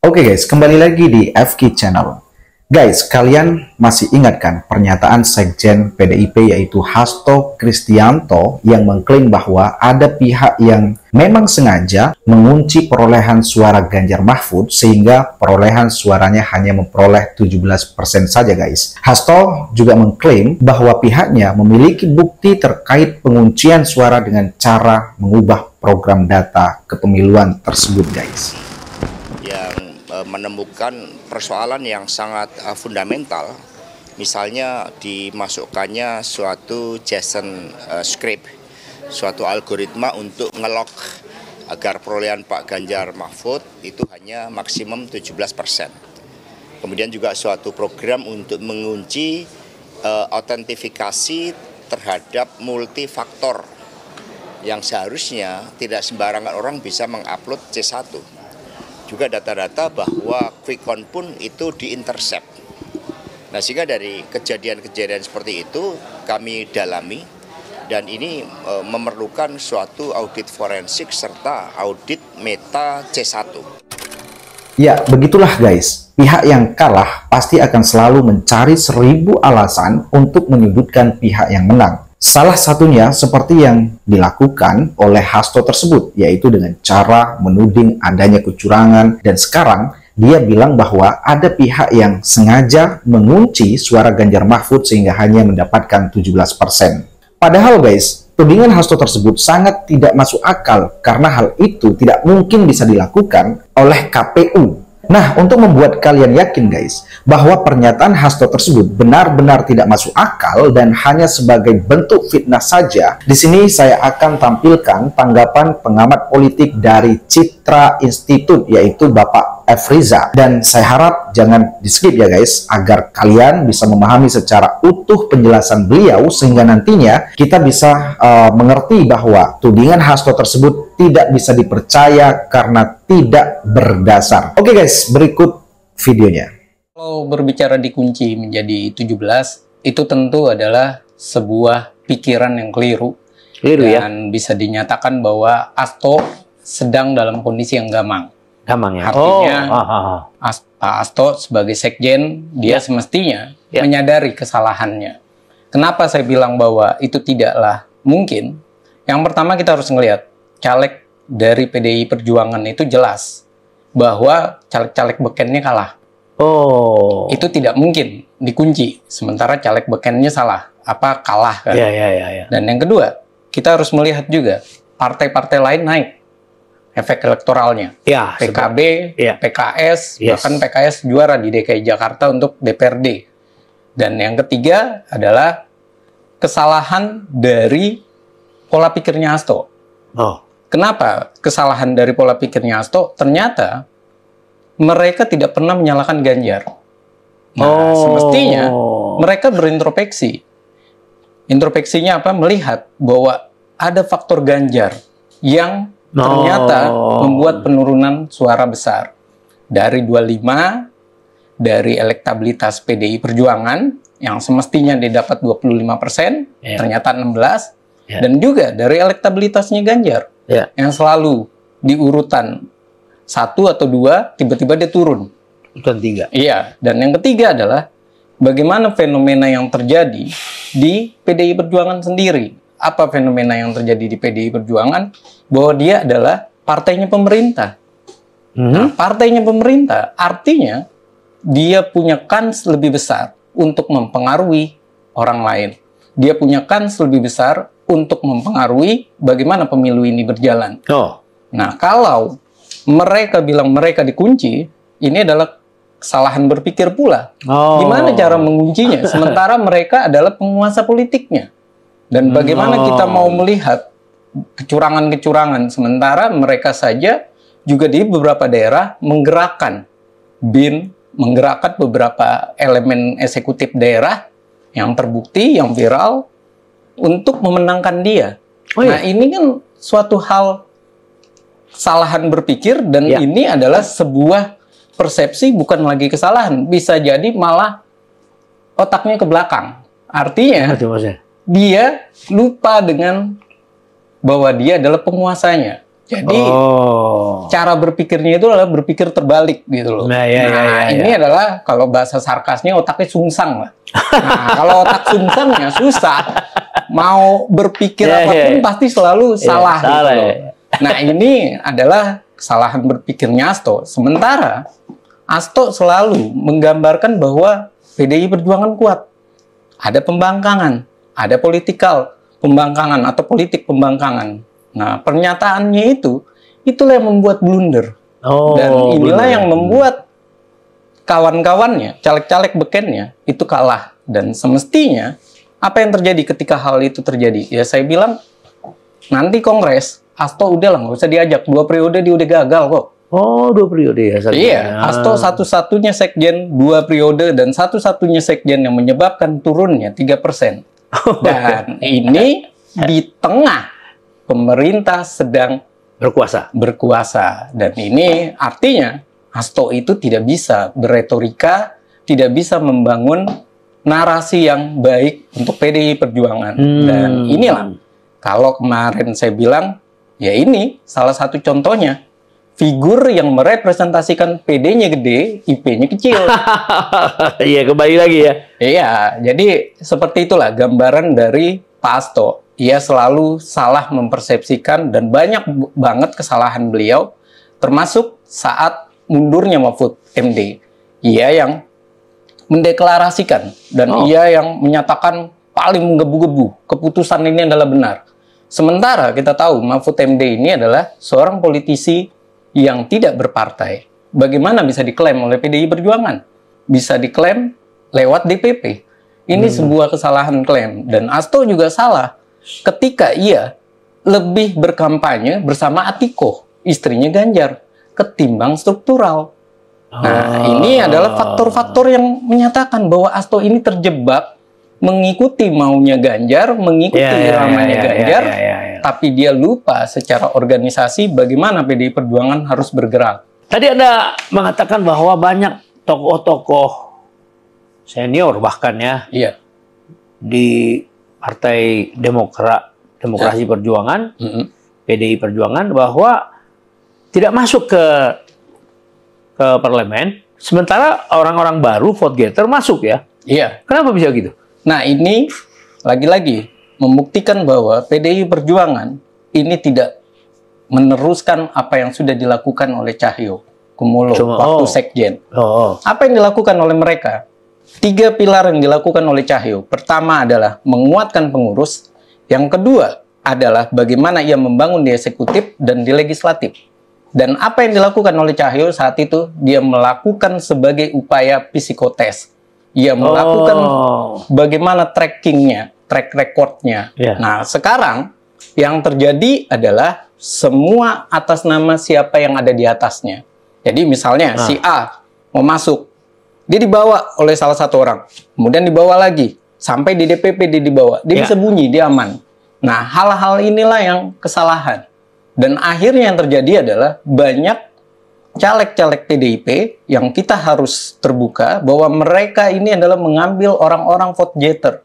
Oke okay guys, kembali lagi di FK Channel. Guys, kalian masih ingat kan pernyataan Sekjen PDIP yaitu Hasto Kristianto yang mengklaim bahwa ada pihak yang memang sengaja mengunci perolehan suara Ganjar Mahfud sehingga perolehan suaranya hanya memperoleh 17% saja guys. Hasto juga mengklaim bahwa pihaknya memiliki bukti terkait penguncian suara dengan cara mengubah program data kepemiluan tersebut guys. Eh, menemukan persoalan yang sangat eh, fundamental misalnya dimasukkannya suatu JSON eh, script, suatu algoritma untuk ngelok agar perolehan Pak Ganjar Mahfud itu hanya maksimum 17 persen. Kemudian juga suatu program untuk mengunci uh, autentifikasi terhadap multifaktor yang seharusnya tidak sembarangan orang bisa mengupload C1 juga data-data bahwa quick count pun itu diintercept. Nah sehingga dari kejadian-kejadian seperti itu kami dalami dan ini e, memerlukan suatu audit forensik serta audit meta C1. Ya begitulah guys, pihak yang kalah pasti akan selalu mencari seribu alasan untuk menyudutkan pihak yang menang. Salah satunya seperti yang dilakukan oleh Hasto tersebut, yaitu dengan cara menuding adanya kecurangan dan sekarang dia bilang bahwa ada pihak yang sengaja mengunci suara Ganjar Mahfud sehingga hanya mendapatkan 17%. Padahal guys, tudingan Hasto tersebut sangat tidak masuk akal karena hal itu tidak mungkin bisa dilakukan oleh KPU Nah, untuk membuat kalian yakin guys, bahwa pernyataan Hasto tersebut benar-benar tidak masuk akal dan hanya sebagai bentuk fitnah saja, di sini saya akan tampilkan tanggapan pengamat politik dari Cip Mitra Institute yaitu Bapak F. Riza dan saya harap jangan di skip ya guys agar kalian bisa memahami secara utuh penjelasan beliau sehingga nantinya kita bisa uh, mengerti bahwa tudingan Hasto tersebut tidak bisa dipercaya karena tidak berdasar. Oke okay guys, berikut videonya. Kalau berbicara dikunci menjadi 17 itu tentu adalah sebuah pikiran yang keliru. Keliru ya. dan ya. bisa dinyatakan bahwa Hasto sedang dalam kondisi yang gamang. Gamang ya. Artinya oh. ah, ah, ah. As, Pak Asto sebagai sekjen dia yeah. semestinya yeah. menyadari kesalahannya. Kenapa saya bilang bahwa itu tidaklah mungkin? Yang pertama kita harus melihat caleg dari PDI Perjuangan itu jelas bahwa caleg-caleg bekennya kalah. Oh. Itu tidak mungkin dikunci. Sementara caleg bekennya salah. Apa kalah kan? Iya, iya, iya. Ya. Dan yang kedua, kita harus melihat juga partai-partai lain naik efek elektoralnya. Ya, PKB, ya. PKS, yes. bahkan PKS juara di DKI Jakarta untuk DPRD. Dan yang ketiga adalah kesalahan dari pola pikirnya Asto. Oh. Kenapa kesalahan dari pola pikirnya Asto? Ternyata mereka tidak pernah menyalahkan Ganjar. Nah, oh. semestinya mereka berintrospeksi. Introspeksinya apa? Melihat bahwa ada faktor Ganjar yang no. ternyata membuat penurunan suara besar dari 25 dari elektabilitas PDI Perjuangan yang semestinya dia dapat 25 persen, yeah. ternyata 16, yeah. dan juga dari elektabilitasnya Ganjar yeah. yang selalu di urutan satu atau dua tiba-tiba dia turun. Urutan tiga. Iya, dan yang ketiga adalah bagaimana fenomena yang terjadi di PDI Perjuangan sendiri apa fenomena yang terjadi di PDI Perjuangan bahwa dia adalah partainya pemerintah. Mm-hmm. Nah, partainya pemerintah artinya dia punya kans lebih besar untuk mempengaruhi orang lain. Dia punya kans lebih besar untuk mempengaruhi bagaimana pemilu ini berjalan. Oh. Nah, kalau mereka bilang mereka dikunci, ini adalah kesalahan berpikir pula. Oh. Gimana cara menguncinya? Sementara mereka adalah penguasa politiknya. Dan bagaimana kita mau melihat kecurangan-kecurangan sementara mereka saja juga di beberapa daerah menggerakkan BIN, menggerakkan beberapa elemen eksekutif daerah yang terbukti, yang viral untuk memenangkan dia. Oh, iya? Nah, ini kan suatu hal kesalahan berpikir dan ya. ini adalah sebuah persepsi bukan lagi kesalahan, bisa jadi malah otaknya ke belakang. Artinya, Aduh, dia lupa dengan bahwa dia adalah penguasanya. Jadi oh. cara berpikirnya itu adalah berpikir terbalik gitu loh. Nah, ya, ya nah ya, ya, ini ya. adalah kalau bahasa sarkasnya otaknya sungsang lah. Nah, kalau otak sungsangnya susah. Mau berpikir yeah, ya, apapun yeah. pasti selalu yeah, salah, gitu salah Loh. Ya, nah, ini adalah kesalahan berpikirnya Asto. Sementara Asto selalu menggambarkan bahwa PDI Perjuangan kuat. Ada pembangkangan ada politikal pembangkangan atau politik pembangkangan. Nah, pernyataannya itu itulah yang membuat blunder. Oh, Dan inilah blunder. Ya. yang hmm. membuat kawan-kawannya, caleg-caleg bekennya itu kalah dan semestinya apa yang terjadi ketika hal itu terjadi? Ya saya bilang nanti kongres Asto udah lah nggak usah diajak dua periode dia udah gagal kok. Oh dua periode ya? Satunya. Iya ah. Asto satu-satunya sekjen dua periode dan satu-satunya sekjen yang menyebabkan turunnya tiga persen Dan ini di tengah pemerintah sedang berkuasa. Berkuasa. Dan ini artinya Hasto itu tidak bisa berretorika, tidak bisa membangun narasi yang baik untuk PDI Perjuangan. Hmm. Dan inilah kalau kemarin saya bilang, ya ini salah satu contohnya figur yang merepresentasikan PD-nya gede, IP-nya kecil. Iya, kembali lagi ya. Iya, jadi seperti itulah gambaran dari Pak Asto. Ia selalu salah mempersepsikan dan banyak banget kesalahan beliau, termasuk saat mundurnya Mahfud MD. Ia yang mendeklarasikan dan oh. ia yang menyatakan paling menggebu-gebu keputusan ini adalah benar. Sementara kita tahu Mahfud MD ini adalah seorang politisi yang tidak berpartai, bagaimana bisa diklaim oleh PDI Perjuangan? Bisa diklaim lewat DPP. Ini hmm. sebuah kesalahan klaim dan Asto juga salah ketika ia lebih berkampanye bersama Atiko, istrinya Ganjar, ketimbang struktural. Nah, ini ah. adalah faktor-faktor yang menyatakan bahwa Asto ini terjebak mengikuti maunya Ganjar, mengikuti yeah, yeah, ya, ramanya yeah, ya, Ganjar, yeah, yeah, yeah, yeah. tapi dia lupa secara organisasi bagaimana PDI Perjuangan harus bergerak. Tadi Anda mengatakan bahwa banyak tokoh-tokoh senior bahkan ya yeah. di Partai Demokrat Demokrasi yeah. Perjuangan, mm -hmm. PDI Perjuangan bahwa tidak masuk ke ke parlemen, sementara orang-orang baru vote getter masuk ya. Iya. Kenapa bisa gitu? Nah ini lagi-lagi membuktikan bahwa PDI Perjuangan ini tidak meneruskan apa yang sudah dilakukan oleh Cahyo Kumolo Cuma, waktu oh. sekjen. Oh, oh. Apa yang dilakukan oleh mereka? Tiga pilar yang dilakukan oleh Cahyo. Pertama adalah menguatkan pengurus. Yang kedua adalah bagaimana ia membangun di eksekutif dan di legislatif. Dan apa yang dilakukan oleh Cahyo saat itu, dia melakukan sebagai upaya psikotest ia melakukan oh. bagaimana trackingnya, track recordnya. Yeah. Nah sekarang yang terjadi adalah semua atas nama siapa yang ada di atasnya. Jadi misalnya nah. si A mau masuk, dia dibawa oleh salah satu orang, kemudian dibawa lagi sampai di DPP dia dibawa, dia yeah. bisa bunyi, dia aman. Nah hal-hal inilah yang kesalahan dan akhirnya yang terjadi adalah banyak caleg-caleg PDIP yang kita harus terbuka bahwa mereka ini adalah mengambil orang-orang vote getter,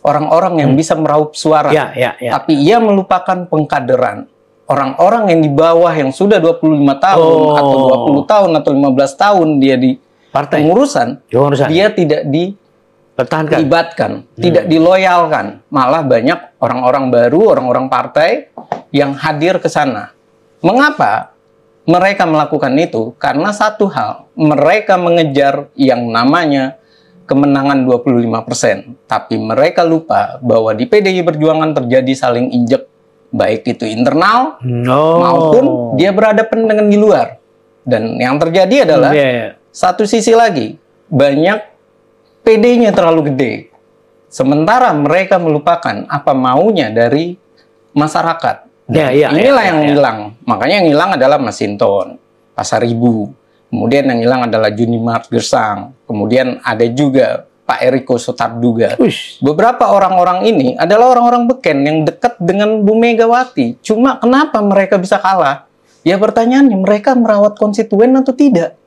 orang-orang yang hmm. bisa meraup suara. Ya, ya, ya. Tapi ia melupakan pengkaderan. Orang-orang yang di bawah yang sudah 25 tahun oh. atau 20 tahun atau 15 tahun dia di partai pengurusan, dia tidak di Pertahankan. hmm. tidak diloyalkan. Malah banyak orang-orang baru, orang-orang partai yang hadir ke sana. Mengapa? mereka melakukan itu karena satu hal, mereka mengejar yang namanya kemenangan 25%. Tapi mereka lupa bahwa di PDI Perjuangan terjadi saling injek, baik itu internal no. maupun dia berhadapan dengan di luar. Dan yang terjadi adalah hmm, yeah. Iya. satu sisi lagi, banyak PD-nya terlalu gede. Sementara mereka melupakan apa maunya dari masyarakat. Ya, iya, Inilah ya, yang ya. hilang. Makanya yang hilang adalah Masinton, Pasar Ibu. Kemudian yang hilang adalah Juni Mart Gersang. Kemudian ada juga Pak Eriko Sotarduga. Ush. Beberapa orang-orang ini adalah orang-orang beken yang dekat dengan Bu Megawati. Cuma kenapa mereka bisa kalah? Ya pertanyaannya, mereka merawat konstituen atau tidak?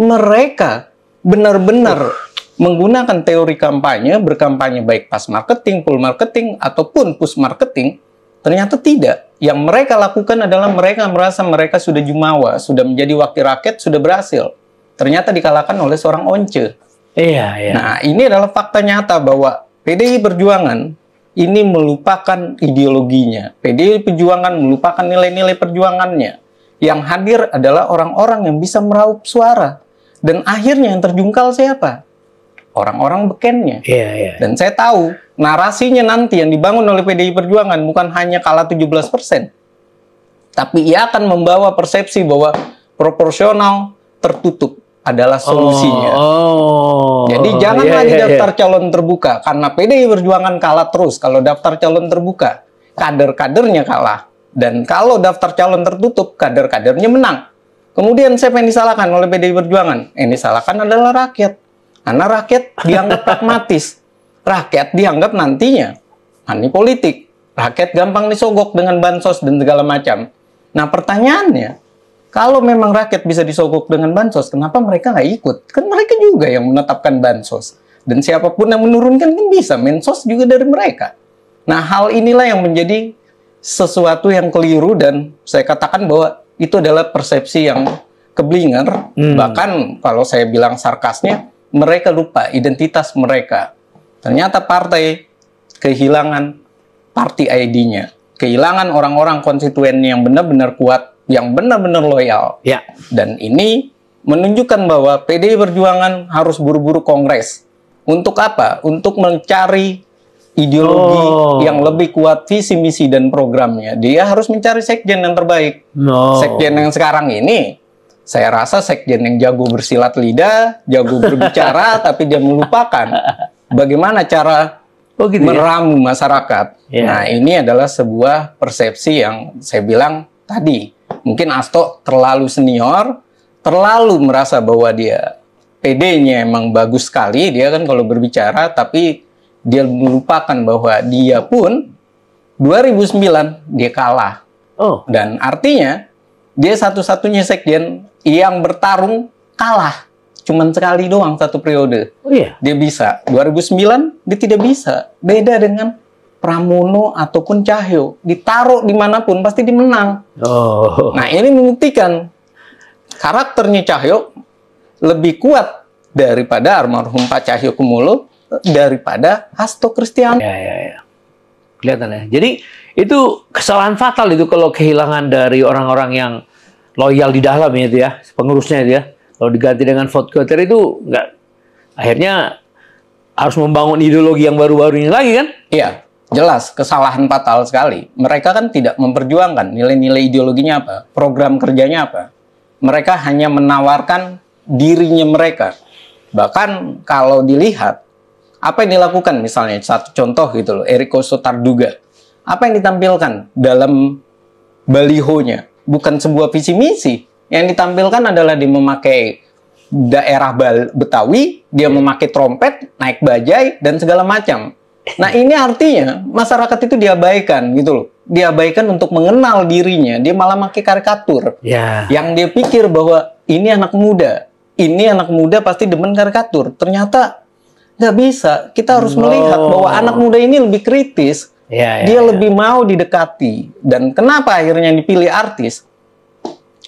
Mereka benar-benar menggunakan teori kampanye, berkampanye baik pas marketing, pull marketing, ataupun push marketing, Ternyata tidak. Yang mereka lakukan adalah mereka merasa mereka sudah jumawa, sudah menjadi wakil rakyat, sudah berhasil. Ternyata dikalahkan oleh seorang once. Iya, iya. Nah, ini adalah fakta nyata bahwa PDI Perjuangan ini melupakan ideologinya. PDI Perjuangan melupakan nilai-nilai perjuangannya. Yang hadir adalah orang-orang yang bisa meraup suara. Dan akhirnya yang terjungkal siapa? orang-orang bekennya. Iya, iya. Dan saya tahu narasinya nanti yang dibangun oleh PDI Perjuangan bukan hanya kalah 17 persen, tapi ia akan membawa persepsi bahwa proporsional tertutup adalah solusinya. Oh, oh, Jadi iya, jangan yeah, lagi iya, yeah, daftar yeah. calon terbuka karena PDI Perjuangan kalah terus kalau daftar calon terbuka. Kader-kadernya kalah dan kalau daftar calon tertutup kader-kadernya menang. Kemudian saya yang disalahkan oleh PDI Perjuangan? Yang disalahkan adalah rakyat. Karena rakyat dianggap pragmatis. Rakyat dianggap nantinya money politik. Rakyat gampang disogok dengan bansos dan segala macam. Nah pertanyaannya, kalau memang rakyat bisa disogok dengan bansos, kenapa mereka nggak ikut? Kan mereka juga yang menetapkan bansos. Dan siapapun yang menurunkan kan bisa, mensos juga dari mereka. Nah hal inilah yang menjadi sesuatu yang keliru dan saya katakan bahwa itu adalah persepsi yang keblinger hmm. bahkan kalau saya bilang sarkasnya mereka lupa identitas mereka. Ternyata partai kehilangan party ID-nya, kehilangan orang-orang konstituen yang benar-benar kuat, yang benar-benar loyal. Ya. Dan ini menunjukkan bahwa PDI Perjuangan harus buru-buru kongres. Untuk apa? Untuk mencari ideologi oh. yang lebih kuat visi misi dan programnya. Dia harus mencari sekjen yang terbaik. No. Sekjen yang sekarang ini saya rasa sekjen yang jago bersilat lidah, jago berbicara, tapi dia melupakan bagaimana cara oh, gitu meramu ya? masyarakat. Yeah. Nah, ini adalah sebuah persepsi yang saya bilang tadi. Mungkin Asto terlalu senior, terlalu merasa bahwa dia PD-nya emang bagus sekali, dia kan kalau berbicara, tapi dia melupakan bahwa dia pun 2009 dia kalah. Oh. Dan artinya dia satu-satunya sekjen yang bertarung kalah cuman sekali doang satu periode. Oh iya. Dia bisa. 2009 dia tidak bisa. Beda dengan Pramono ataupun Cahyo. Ditaruh dimanapun pasti dimenang. Oh. Nah ini membuktikan karakternya Cahyo lebih kuat daripada almarhum Pak Cahyo Kumulo daripada Hasto Kristian. Ya, ya, ya. Kelihatan ya. Jadi itu kesalahan fatal itu kalau kehilangan dari orang-orang yang loyal di dalam ya, itu ya, pengurusnya itu ya. Kalau diganti dengan vote getter itu nggak akhirnya harus membangun ideologi yang baru-baru ini lagi kan? Iya, jelas kesalahan fatal sekali. Mereka kan tidak memperjuangkan nilai-nilai ideologinya apa, program kerjanya apa. Mereka hanya menawarkan dirinya mereka. Bahkan kalau dilihat apa yang dilakukan misalnya satu contoh gitu loh, Eriko Sotarduga. Apa yang ditampilkan dalam balihonya? Bukan sebuah visi misi. Yang ditampilkan adalah dia memakai daerah bal Betawi, dia iya. memakai trompet, naik bajai, dan segala macam. Nah ini artinya masyarakat itu diabaikan gitu loh. Diabaikan untuk mengenal dirinya. Dia malah pakai karikatur. Yeah. Yang dia pikir bahwa ini anak muda. Ini anak muda pasti demen karikatur. Ternyata nggak bisa. Kita harus no. melihat bahwa anak muda ini lebih kritis. Ya, ya, dia ya. lebih mau didekati. Dan kenapa akhirnya dipilih artis?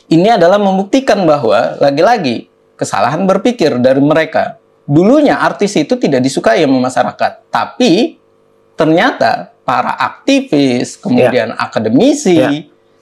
Ini adalah membuktikan bahwa lagi-lagi kesalahan berpikir dari mereka. Dulunya artis itu tidak disukai sama masyarakat, tapi ternyata para aktivis, iya. kemudian ya. akademisi, ya.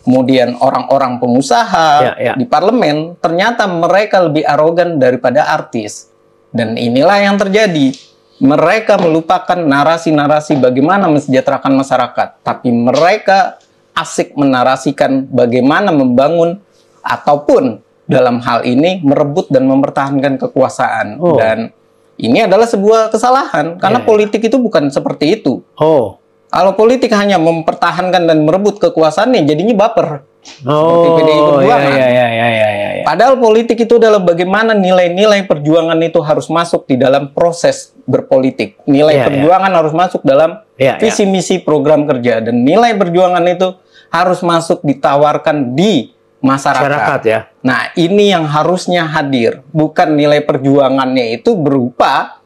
kemudian orang-orang pengusaha ya, ya. di parlemen, ternyata mereka lebih arogan daripada artis. Dan inilah yang terjadi mereka melupakan narasi-narasi bagaimana mensejahterakan masyarakat, tapi mereka asik menarasikan bagaimana membangun ataupun dalam hal ini merebut dan mempertahankan kekuasaan oh. dan ini adalah sebuah kesalahan karena yeah. politik itu bukan seperti itu. Oh. Kalau politik hanya mempertahankan dan merebut kekuasaannya jadinya baper oh, PDI Perjuangan. iya, iya, iya. iya, iya, iya Padahal politik itu adalah bagaimana nilai-nilai perjuangan itu harus masuk di dalam proses berpolitik. Nilai perjuangan harus masuk dalam visi misi program kerja dan nilai perjuangan itu harus masuk ditawarkan di masyarakat. masyarakat ya. Nah, ini yang harusnya hadir, bukan nilai perjuangannya itu berupa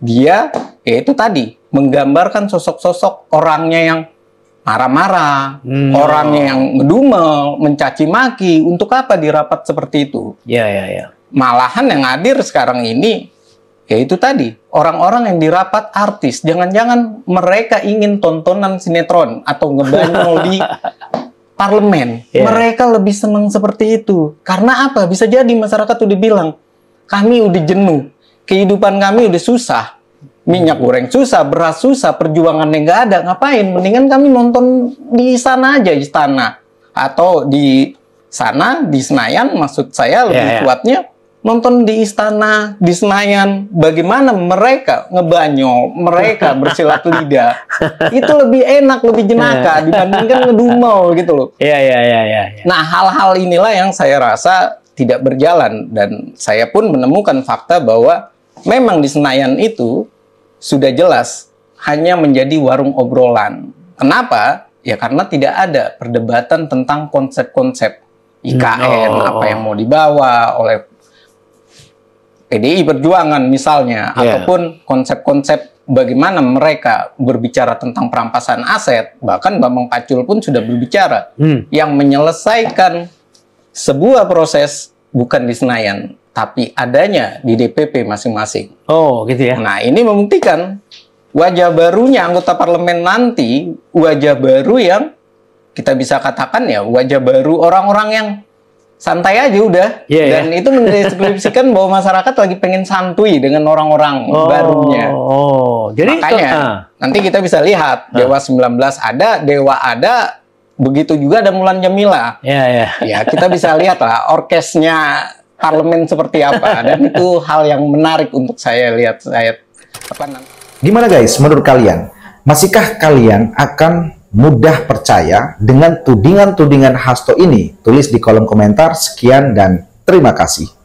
dia yaitu tadi menggambarkan sosok-sosok orangnya yang marah-marah, hmm. orang yang ngedumel, mencaci maki, untuk apa di rapat seperti itu? Ya, ya, ya. Malahan yang hadir sekarang ini yaitu tadi orang-orang yang dirapat artis, jangan-jangan mereka ingin tontonan sinetron atau ngebanyol di parlemen. Yeah. Mereka lebih senang seperti itu. Karena apa? Bisa jadi masyarakat udah bilang, kami udah jenuh, kehidupan kami udah susah minyak goreng susah, beras susah, perjuangan yang nggak ada, ngapain? Mendingan kami nonton di sana aja istana atau di sana di Senayan, maksud saya lebih yeah, yeah. kuatnya nonton di istana di Senayan. Bagaimana mereka ngebanyol mereka bersilat lidah itu lebih enak, lebih jenaka ya. dibandingkan ngedumel gitu loh. Iya yeah, iya yeah, iya. Yeah, yeah, Nah hal-hal inilah yang saya rasa tidak berjalan dan saya pun menemukan fakta bahwa memang di Senayan itu sudah jelas hanya menjadi warung obrolan. Kenapa? Ya karena tidak ada perdebatan tentang konsep-konsep IKN, hmm, oh. apa yang mau dibawa oleh PDI Perjuangan misalnya, yeah. ataupun konsep-konsep bagaimana mereka berbicara tentang perampasan aset, bahkan Bambang Pacul pun sudah berbicara hmm. yang menyelesaikan sebuah proses bukan di Senayan, tapi adanya di DPP masing-masing. Oh, gitu ya. Nah, ini membuktikan wajah barunya anggota parlemen nanti, wajah baru yang kita bisa katakan ya wajah baru orang-orang yang santai aja udah. Yeah, iya. Dan yeah. itu mendeskripsikan bahwa masyarakat lagi pengen santuy dengan orang-orang oh, barunya. Oh, jadi makanya itu, uh. Ah. nanti kita bisa lihat Dewa 19 ah. ada, Dewa ada, Begitu juga ada Mulan Jamila. Ya, ya. ya kita bisa lihat lah orkesnya parlemen seperti apa dan itu hal yang menarik untuk saya lihat saya apa Gimana guys menurut kalian? Masihkah kalian akan mudah percaya dengan tudingan-tudingan Hasto ini? Tulis di kolom komentar. Sekian dan terima kasih.